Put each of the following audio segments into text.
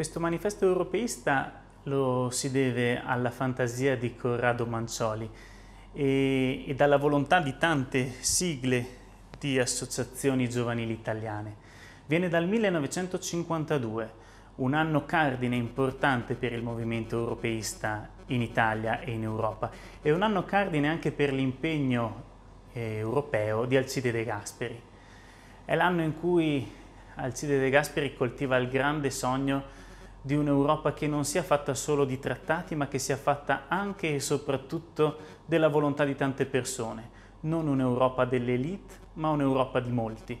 Questo manifesto europeista lo si deve alla fantasia di Corrado Mancioli e, e dalla volontà di tante sigle di associazioni giovanili italiane. Viene dal 1952, un anno cardine importante per il movimento europeista in Italia e in Europa e un anno cardine anche per l'impegno eh, europeo di Alcide De Gasperi. È l'anno in cui Alcide De Gasperi coltiva il grande sogno di un'Europa che non sia fatta solo di trattati, ma che sia fatta anche e soprattutto della volontà di tante persone. Non un'Europa dell'elite, ma un'Europa di molti.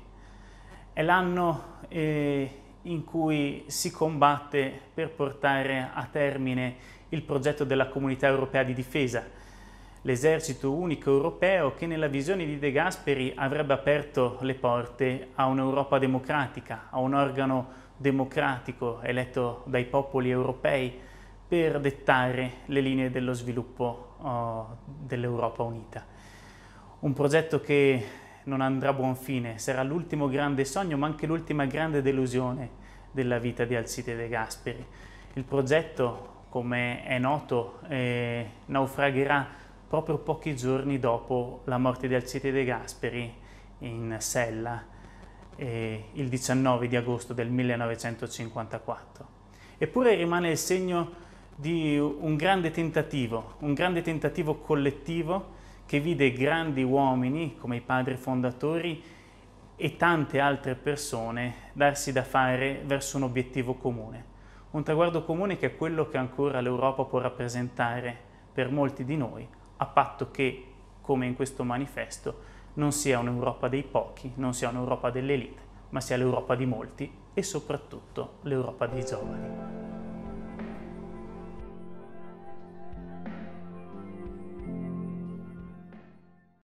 È l'anno eh, in cui si combatte per portare a termine il progetto della Comunità Europea di Difesa, l'esercito unico europeo che nella visione di De Gasperi avrebbe aperto le porte a un'Europa democratica, a un organo democratico eletto dai popoli europei per dettare le linee dello sviluppo uh, dell'Europa unita. Un progetto che non andrà a buon fine, sarà l'ultimo grande sogno ma anche l'ultima grande delusione della vita di Alcide De Gasperi. Il progetto, come è noto, eh, naufragherà proprio pochi giorni dopo la morte di Alcide De Gasperi in sella eh, il 19 di agosto del 1954. Eppure rimane il segno di un grande tentativo, un grande tentativo collettivo che vide grandi uomini come i padri fondatori e tante altre persone darsi da fare verso un obiettivo comune, un traguardo comune che è quello che ancora l'Europa può rappresentare per molti di noi, a patto che, come in questo manifesto, non sia un'Europa dei pochi, non sia un'Europa dell'elite, ma sia l'Europa di molti e soprattutto l'Europa dei giovani.